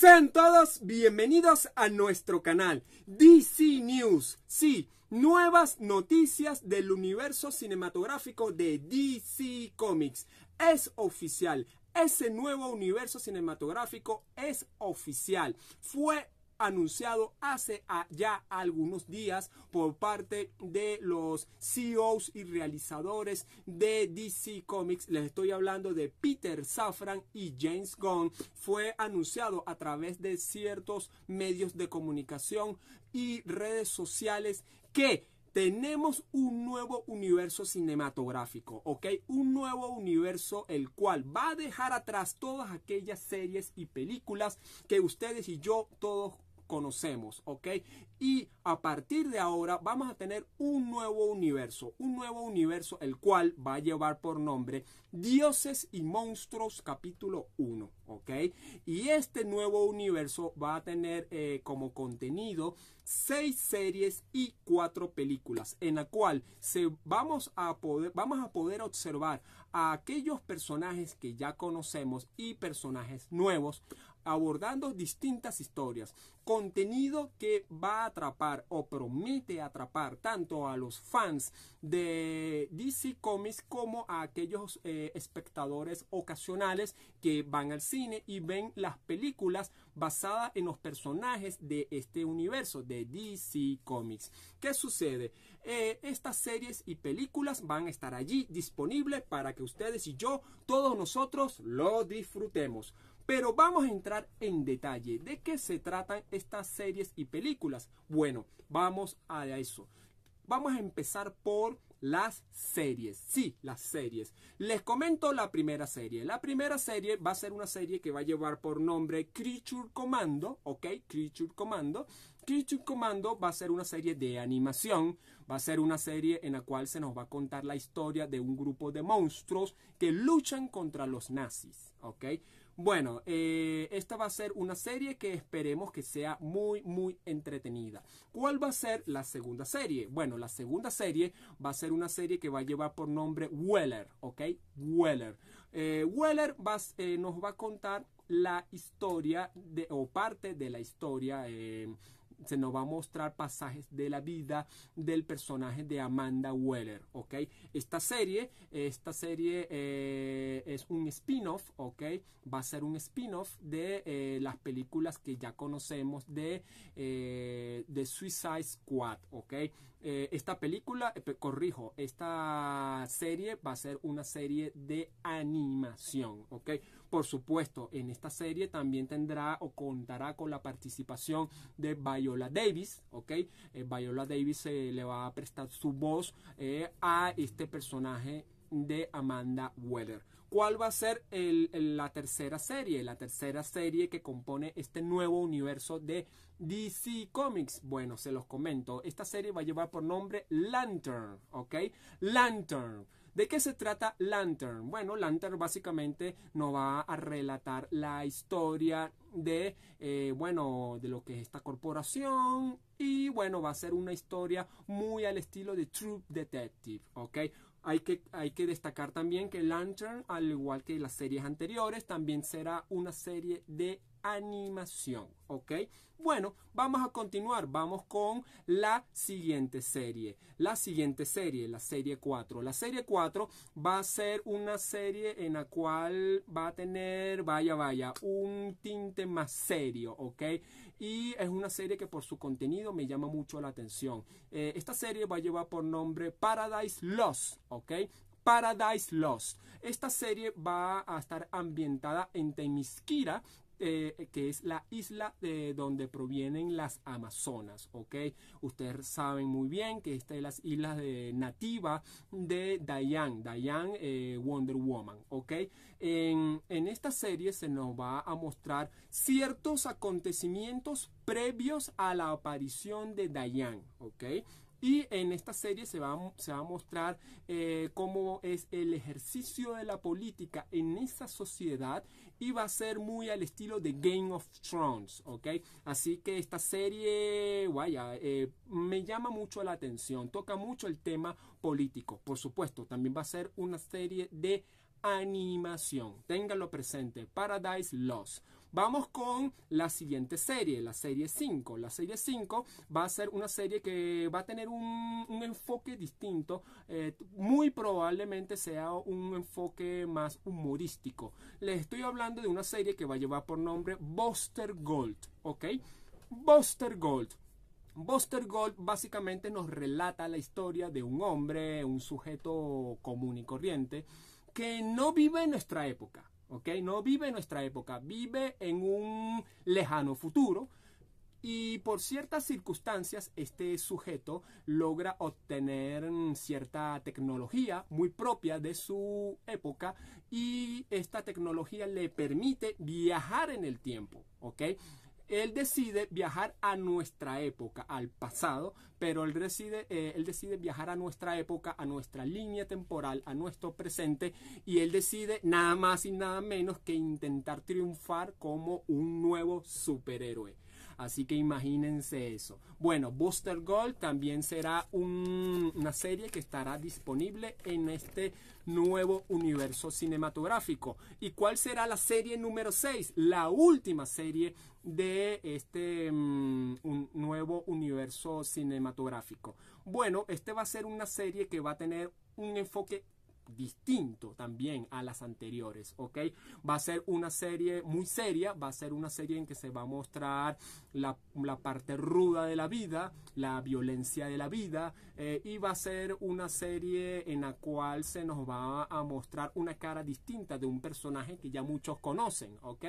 Sean todos bienvenidos a nuestro canal DC News. Sí, nuevas noticias del universo cinematográfico de DC Comics. Es oficial. Ese nuevo universo cinematográfico es oficial. Fue anunciado hace ya algunos días por parte de los CEOs y realizadores de DC Comics. Les estoy hablando de Peter Safran y James Gunn. Fue anunciado a través de ciertos medios de comunicación y redes sociales que tenemos un nuevo universo cinematográfico, ¿ok? Un nuevo universo el cual va a dejar atrás todas aquellas series y películas que ustedes y yo todos conocemos, ¿ok? Y a partir de ahora vamos a tener un nuevo universo, un nuevo universo el cual va a llevar por nombre Dioses y Monstruos capítulo 1, ¿ok? Y este nuevo universo va a tener eh, como contenido seis series y cuatro películas en la cual se, vamos, a poder, vamos a poder observar a aquellos personajes que ya conocemos y personajes nuevos abordando distintas historias, contenido que va a atrapar o promete atrapar tanto a los fans de DC Comics como a aquellos eh, espectadores ocasionales que van al cine y ven las películas basadas en los personajes de este universo de DC Comics. ¿Qué sucede? Eh, estas series y películas van a estar allí disponibles para que ustedes y yo, todos nosotros, lo disfrutemos. Pero vamos a entrar en detalle. ¿De qué se tratan estas series y películas? Bueno, vamos a eso. Vamos a empezar por las series. Sí, las series. Les comento la primera serie. La primera serie va a ser una serie que va a llevar por nombre Creature Commando, ¿ok? Creature Commando. Creature Commando va a ser una serie de animación, va a ser una serie en la cual se nos va a contar la historia de un grupo de monstruos que luchan contra los nazis, ¿ok? Bueno, eh, esta va a ser una serie que esperemos que sea muy, muy entretenida. ¿Cuál va a ser la segunda serie? Bueno, la segunda serie va a ser una serie que va a llevar por nombre Weller, ¿ok? Weller. Eh, Weller eh, nos va a contar la historia de, o parte de la historia se nos va a mostrar pasajes de la vida del personaje de Amanda Weller, ¿ok? Esta serie, esta serie eh, es un spin-off, ¿ok? Va a ser un spin-off de eh, las películas que ya conocemos de, eh, de Suicide Squad, ¿ok? esta película, corrijo, esta serie va a ser una serie de animación, ¿ok? Por supuesto, en esta serie también tendrá o contará con la participación de Viola Davis, ¿ok? Eh, Viola Davis eh, le va a prestar su voz eh, a este personaje de Amanda Weller. ¿Cuál va a ser la tercera serie? La tercera serie que compone este nuevo universo de DC Comics. Bueno, se los comento. Esta serie va a llevar por nombre Lantern, ¿ok? Lantern. ¿De qué se trata Lantern? Bueno, Lantern básicamente nos va a relatar la historia de, eh, bueno, de lo que es esta corporación y bueno, va a ser una historia muy al estilo de True Detective, ¿ok? Hay que, hay que destacar también que Lantern, al igual que las series anteriores, también será una serie de animación, ¿ok? Bueno, vamos a continuar, vamos con la siguiente serie, la siguiente serie, la serie 4. La serie 4 va a ser una serie en la cual va a tener, vaya, vaya, un tinte más serio, ¿ok? Y es una serie que por su contenido me llama mucho la atención. Eh, esta serie va a llevar por nombre Paradise Lost, ¿ok? Paradise Lost. Esta serie va a estar ambientada en temizquira eh, que es la isla de eh, donde provienen las Amazonas, ¿ok? Ustedes saben muy bien que esta es las islas de, eh, nativa de dayan dayan Wonder Woman, ¿ok? En, en esta serie se nos va a mostrar ciertos acontecimientos previos a la aparición de dayan ¿ok? Y en esta serie se va, se va a mostrar eh, cómo es el ejercicio de la política en esa sociedad y va a ser muy al estilo de Game of Thrones, ¿ok? Así que esta serie, vaya, eh, me llama mucho la atención, toca mucho el tema político, por supuesto, también va a ser una serie de animación, ténganlo presente, Paradise Lost. Vamos con la siguiente serie, la serie 5. La serie 5 va a ser una serie que va a tener un, enfoque distinto. Eh, muy probablemente sea un enfoque más humorístico. Les estoy hablando de una serie que va a llevar por nombre Buster Gold. ¿Ok? Buster Gold. Buster Gold básicamente nos relata la historia de un hombre, un sujeto común y corriente, que no vive en nuestra época ¿ok? No vive en nuestra época, vive en un lejano futuro y por ciertas circunstancias este sujeto logra obtener cierta tecnología muy propia de su época y esta tecnología le permite viajar en el tiempo, ¿ok? él decide viajar a nuestra época, al pasado, pero él decide, eh, él decide viajar a nuestra época, a nuestra línea temporal, a nuestro presente, y él decide nada más y nada menos que intentar triunfar como un nuevo superhéroe. Así que imagínense eso. Bueno, Booster Gold también será una serie que estará disponible en este nuevo universo cinematográfico. ¿Y cuál será la serie número 6? La última serie de este mm, nuevo universo cinematográfico. Bueno, este va a ser una serie que va a tener un enfoque distinto también a las anteriores, ¿ok? Va a ser una serie muy seria, va a ser una serie en que se va a mostrar la, parte ruda de la vida, la violencia de la vida, eh, y va a ser una serie en la cual se nos va a mostrar una cara distinta de un personaje que ya muchos conocen, ¿ok?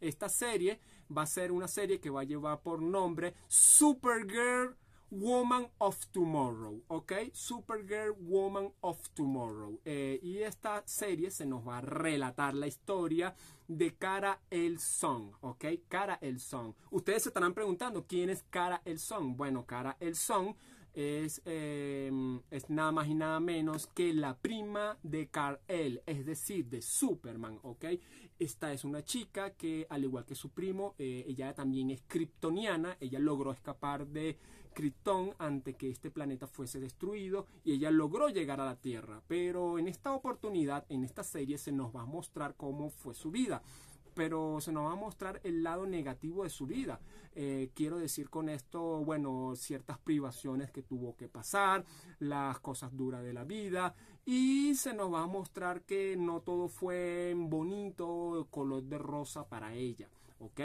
Esta serie va a ser una serie que va a llevar por nombre Supergirl Woman of Tomorrow, ¿ok? Supergirl Woman of Tomorrow. Eh, y esta serie se nos va a relatar la historia de Cara El son ¿ok? Cara El son Ustedes se estarán preguntando, ¿quién es Cara El Song? Bueno, Cara El Song es, em, es nada más y nada menos que la prima de carl el es decir, de Superman, ¿ok? Esta es una chica que, al igual que su primo, eh, ella también es kryptoniana. Ella logró escapar de Krypton ante que este planeta fuese destruido y ella logró llegar a la Tierra. Pero en esta oportunidad, en esta serie, se nos va a mostrar cómo fue su vida pero se nos va a mostrar el lado negativo de su vida. Eh, quiero decir con esto, bueno, ciertas privaciones que tuvo que pasar, las cosas duras de la vida, y se nos va a mostrar que no todo fue bonito, color de rosa para ella, ¿ok?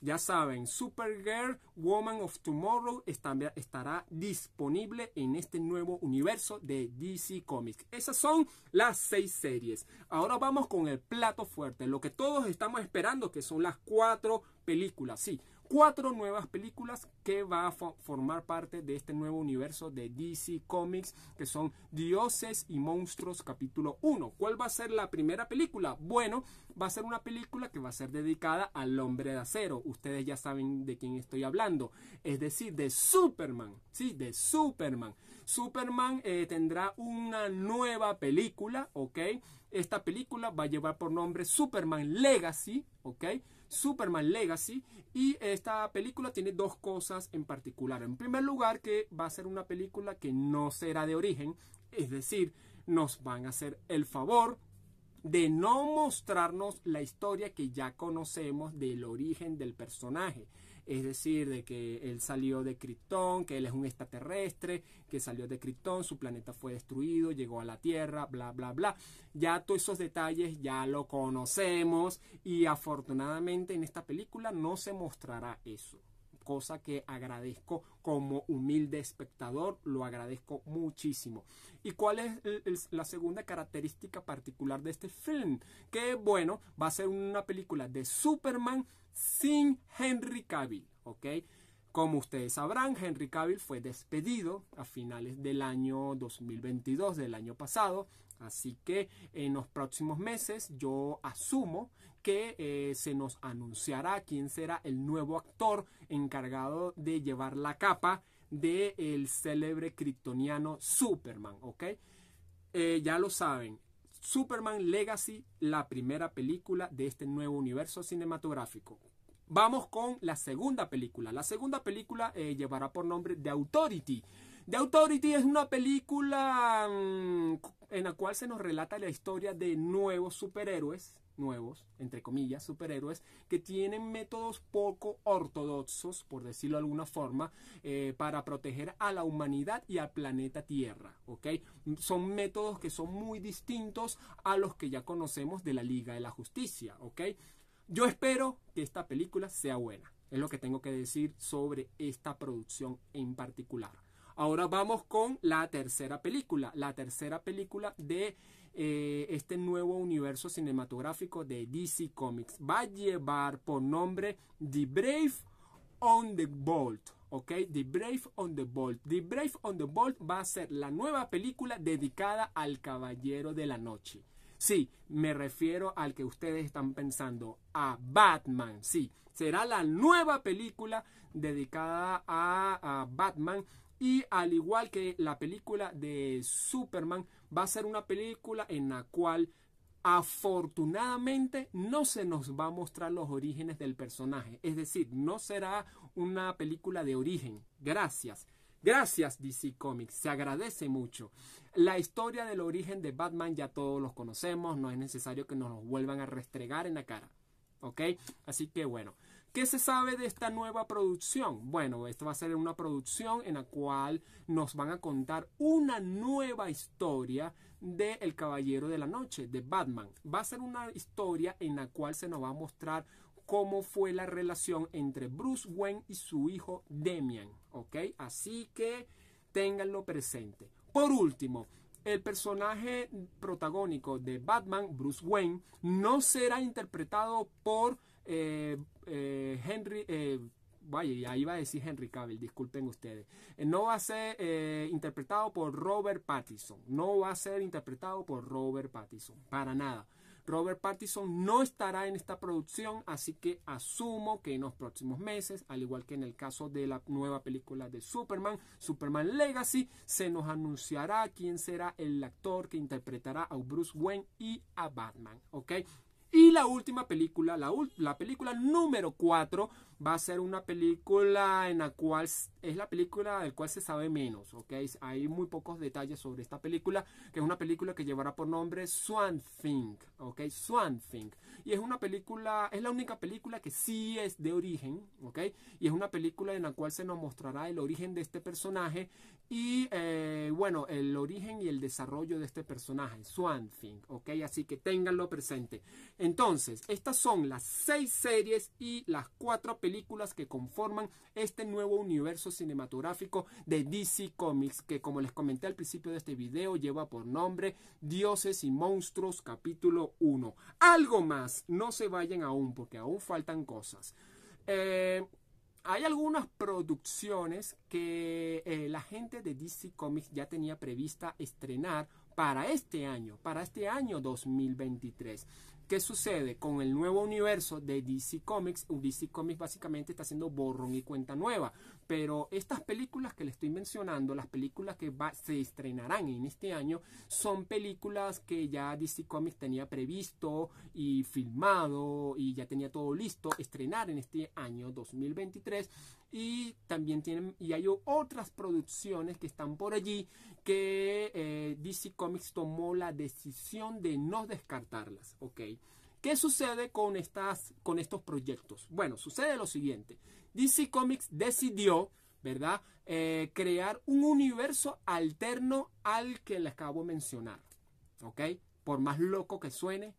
Ya saben, Supergirl, Woman of Tomorrow estará disponible en este nuevo universo de DC Comics. Esas son las seis series. Ahora vamos con el plato fuerte, lo que todos estamos esperando, que son las cuatro películas. Sí, cuatro nuevas películas que va a formar parte de este nuevo universo de DC Comics, que son Dioses y Monstruos capítulo 1. ¿Cuál va a ser la primera película? Bueno, va a ser una película que va a ser dedicada al hombre de acero. Ustedes ya saben de quién estoy hablando. Es decir, de Superman. Sí, de Superman. Superman eh, tendrá una nueva película, ¿ok? Esta película va a llevar por nombre Superman Legacy, ¿ok? Superman Legacy. Y esta película tiene dos cosas en particular. En primer lugar, que va a ser una película que no será de origen, es decir, nos van a hacer el favor de no mostrarnos la historia que ya conocemos del origen del personaje es decir, de que él salió de Krypton, que él es un extraterrestre, que salió de Krypton, su planeta fue destruido, llegó a la Tierra, bla, bla, bla. Ya todos esos detalles ya lo conocemos y afortunadamente en esta película no se mostrará eso cosa que agradezco como humilde espectador, lo agradezco muchísimo. ¿Y cuál es la segunda característica particular de este film? Que bueno, va a ser una película de Superman sin Henry Cavill, ¿ok? Como ustedes sabrán, Henry Cavill fue despedido a finales del año 2022, del año pasado, Así que en los próximos meses yo asumo que eh, se nos anunciará quién será el nuevo actor encargado de llevar la capa del célebre kryptoniano Superman, ¿ok? Eh, ya lo saben, Superman Legacy, la primera película de este nuevo universo cinematográfico. Vamos con la segunda película. La segunda película eh, llevará por nombre The Authority. The Authority es una película mm, en la cual se nos relata la historia de nuevos superhéroes, nuevos, entre comillas, superhéroes, que tienen métodos poco ortodoxos, por decirlo de alguna forma, eh, para proteger a la humanidad y al planeta Tierra. ¿ok? Son métodos que son muy distintos a los que ya conocemos de la Liga de la Justicia. ¿ok? Yo espero que esta película sea buena. Es lo que tengo que decir sobre esta producción en particular. Ahora vamos con la tercera película, la tercera película de eh, este nuevo universo cinematográfico de DC Comics. Va a llevar por nombre The Brave on the Bolt. ¿ok? The Brave on the Bolt. The Brave on the Bolt va a ser la nueva película dedicada al Caballero de la Noche. Sí, me refiero al que ustedes están pensando, a Batman. Sí, será la nueva película dedicada a Batman y al igual que la película de Superman, va a ser una película en la cual afortunadamente no se nos va a mostrar los orígenes del personaje. Es decir, no será una película de origen. Gracias. Gracias DC Comics, se agradece mucho. La historia del origen de Batman ya todos los conocemos, no es necesario que nos lo vuelvan a restregar en la cara. ¿Ok? Así que bueno. ¿Qué se sabe de esta nueva producción? Bueno, esta va a ser una producción en la cual nos van a contar una nueva historia de El Caballero de la Noche, de Batman. Va a ser una historia en la cual se nos va a mostrar cómo fue la relación entre Bruce Wayne y su hijo Demian, ¿ok? Así que ténganlo presente. Por último, el personaje protagónico de Batman, Bruce Wayne, no será interpretado por eh, eh, Henry, eh, vaya, ahí va a decir Henry Cavill, disculpen ustedes. Eh, no va a ser eh, interpretado por Robert Pattinson. No va a ser interpretado por Robert Pattinson, para nada. Robert Pattinson no estará en esta producción, así que asumo que en los próximos meses, al igual que en el caso de la nueva película de Superman, Superman Legacy, se nos anunciará quién será el actor que interpretará a Bruce Wayne y a Batman, ¿ok? Y la última película, la, la película número 4, va a ser una película en la cual es la película del cual se sabe menos, ¿ok? Hay muy pocos detalles sobre esta película, que es una película que llevará por nombre Swan Thing, ¿ok? Swan Thing. Y es una película, es la única película que sí es de origen, ¿ok? Y es una película en la cual se nos mostrará el origen de este personaje y, eh, bueno, el origen y el desarrollo de este personaje, Swan Thing, ¿ok? Así que ténganlo presente. Entonces, estas son las seis series y las cuatro películas películas que conforman este nuevo universo cinematográfico de DC Comics, que como les comenté al principio de este video, lleva por nombre Dioses y Monstruos capítulo 1. Algo más, no se vayan aún, porque aún faltan cosas. Eh, hay algunas producciones que eh, la gente de DC Comics ya tenía prevista estrenar para este año, para este año 2023. ¿Qué sucede con el nuevo universo de DC Comics? DC Comics básicamente está haciendo borrón y cuenta nueva pero estas películas que le estoy mencionando, las películas que se estrenarán en este año, son películas que ya DC Comics tenía previsto y filmado y ya tenía todo listo estrenar en este año 2023 y también tienen y hay otras producciones que están por allí que eh, DC Comics tomó la decisión de no descartarlas, ¿Qué sucede con, estas, con estos proyectos? Bueno, sucede lo siguiente, DC Comics decidió, ¿verdad? Eh, crear un universo alterno al que les acabo de mencionar. ¿Ok? Por más loco que suene,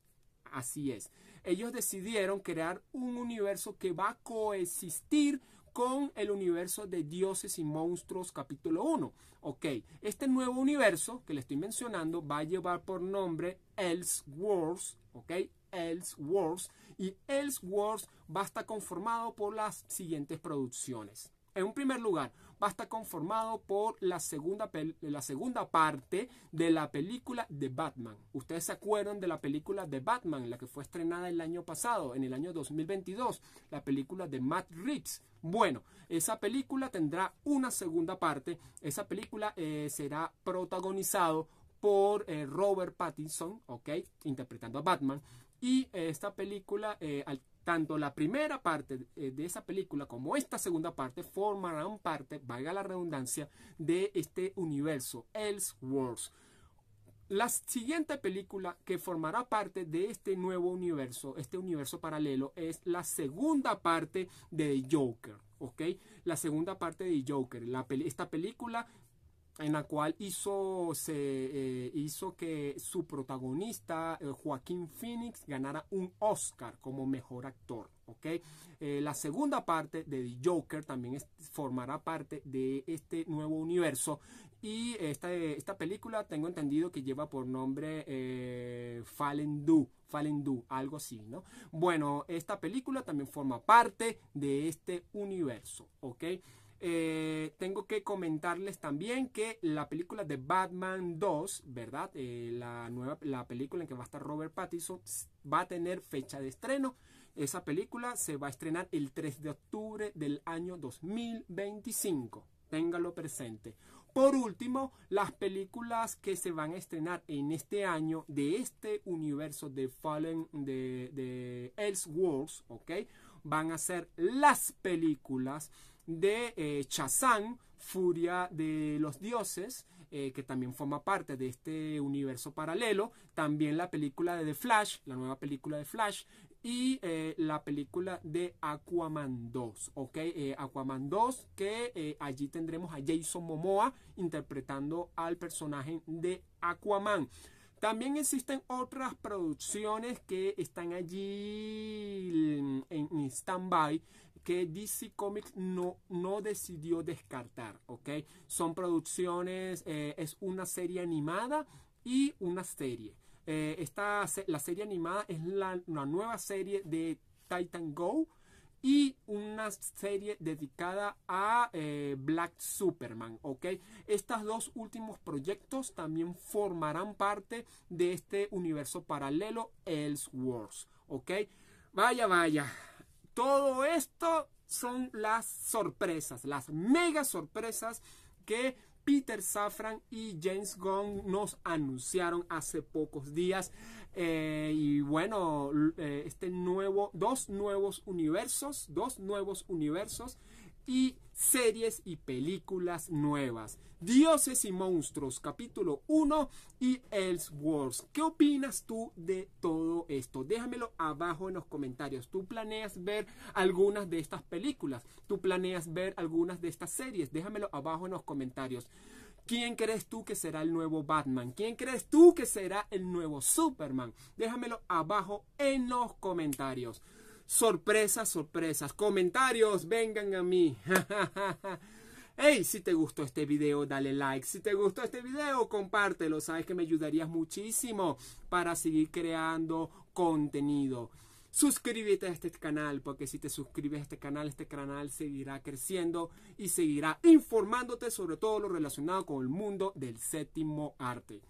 así es. Ellos decidieron crear un universo que va a coexistir con el universo de dioses y monstruos capítulo 1. Ok, este nuevo universo que le estoy mencionando va a llevar por nombre Elseworlds, ok, Elseworlds y Elseworlds va a estar conformado por las siguientes producciones. En un primer lugar, va a estar conformado por la segunda, la segunda parte de la película de Batman. Ustedes se acuerdan de la película de Batman, la que fue estrenada el año pasado, en el año 2022, la película de Matt Reeves. Bueno, esa película tendrá una segunda parte. Esa película eh, será protagonizado por eh, Robert Pattinson, ¿ok? Interpretando a Batman. Y eh, esta película, eh, tanto la primera parte eh, de esa película como esta segunda parte formarán parte, valga la redundancia, de este universo, Elseworlds. La siguiente película que formará parte de este nuevo universo, este universo paralelo, es la segunda parte de Joker. ¿ok? La segunda parte de Joker. esta película en la cual hizo, se, eh, hizo que su protagonista, eh, Joaquín Phoenix, ganara un Oscar como mejor actor. ¿ok? Eh, la segunda parte de The Joker también formará parte de este nuevo universo. Y esta, película tengo entendido que lleva por nombre Fallen Do. Fallen Do, algo así, ¿no? Bueno, esta película también forma parte de este universo, ¿ok? Eh, tengo que comentarles también que la película de Batman 2, ¿verdad? Eh, la nueva la película en que va a estar Robert Pattinson va a tener fecha de estreno. Esa película se va a estrenar el 3 de octubre del año 2025. Téngalo presente. Por último, las películas que se van a estrenar en este año de este universo de Fallen de, de Elseworlds, ¿ok? Van a ser las películas de eh, Furia de los Dioses, eh, que también forma parte de este universo paralelo, también la película de The Flash, la nueva película de Flash, y eh, la película de Aquaman 2, eh, Aquaman 2, que allí tendremos a Jason Momoa interpretando al personaje de Aquaman. También existen otras producciones que están allí mm, en, en stand-by, que DC Comics no, no decidió descartar, ¿ok? Son producciones, eh, es una serie animada y una serie. Eh, esta, la serie animada es la, una nueva serie de Titan Go y una serie dedicada a eh, Black Superman, ¿ok? Estos dos últimos proyectos también formarán parte de este universo paralelo Elseworlds, ¿ok? Vaya, vaya, todo esto son las sorpresas, las mega sorpresas que Peter Safran y James Gong nos anunciaron hace pocos días. Eh, y bueno, eh, este nuevo, dos nuevos universos, dos nuevos universos. Y series y películas nuevas. Dioses y Monstruos, capítulo 1 y Elseworlds. ¿Qué opinas tú de todo esto? Déjamelo abajo en los comentarios. ¿Tú planeas ver algunas de estas películas? ¿Tú planeas ver algunas de estas series? Déjamelo abajo en los comentarios. ¿Quién crees tú que será el nuevo Batman? ¿Quién crees tú que será el nuevo Superman? Déjamelo abajo en los comentarios sorpresas, sorpresas. Comentarios, vengan a mí. hey, si te gustó este video, dale like. Si te gustó este video, compártelo. Sabes que me ayudarías muchísimo para seguir creando contenido. Suscríbete a este canal, porque si te suscribes a este canal, este canal seguirá creciendo y seguirá informándote sobre todo lo relacionado con el mundo del séptimo arte.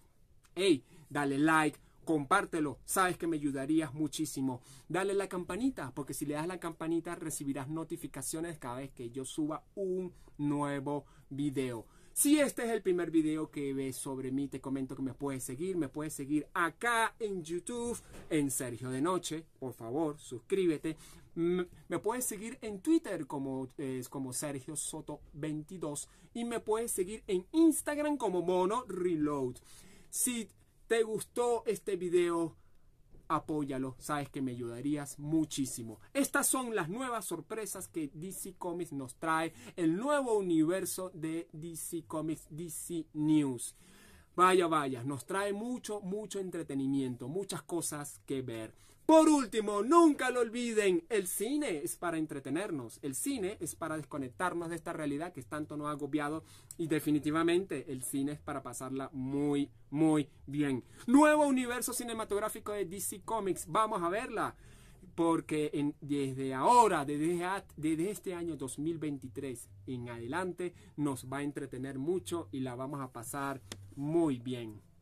Hey, dale like, compártelo, sabes que me ayudarías muchísimo. Dale la campanita, porque si le das la campanita recibirás notificaciones cada vez que yo suba un nuevo video. Si este es el primer video que ves sobre mí, te comento que me puedes seguir, me puedes seguir acá en YouTube, en Sergio de Noche, por favor, suscríbete. Me puedes seguir en Twitter como, como Sergio Soto 22 y me puedes seguir en Instagram como Mono Reload. Si te gustó este video, apóyalo, sabes que me ayudarías muchísimo. Estas son las nuevas sorpresas que DC Comics nos trae, el nuevo universo de DC Comics, DC News. Vaya, vaya, nos trae mucho, mucho entretenimiento, muchas cosas que ver. Por último, nunca lo olviden, el cine es para entretenernos, el cine es para desconectarnos de esta realidad que tanto nos ha agobiado y definitivamente el cine es para pasarla muy, muy bien. Nuevo universo cinematográfico de DC Comics, vamos a verla, porque desde ahora, desde, desde este año 2023 en adelante, nos va a entretener mucho y la vamos a pasar muy bien.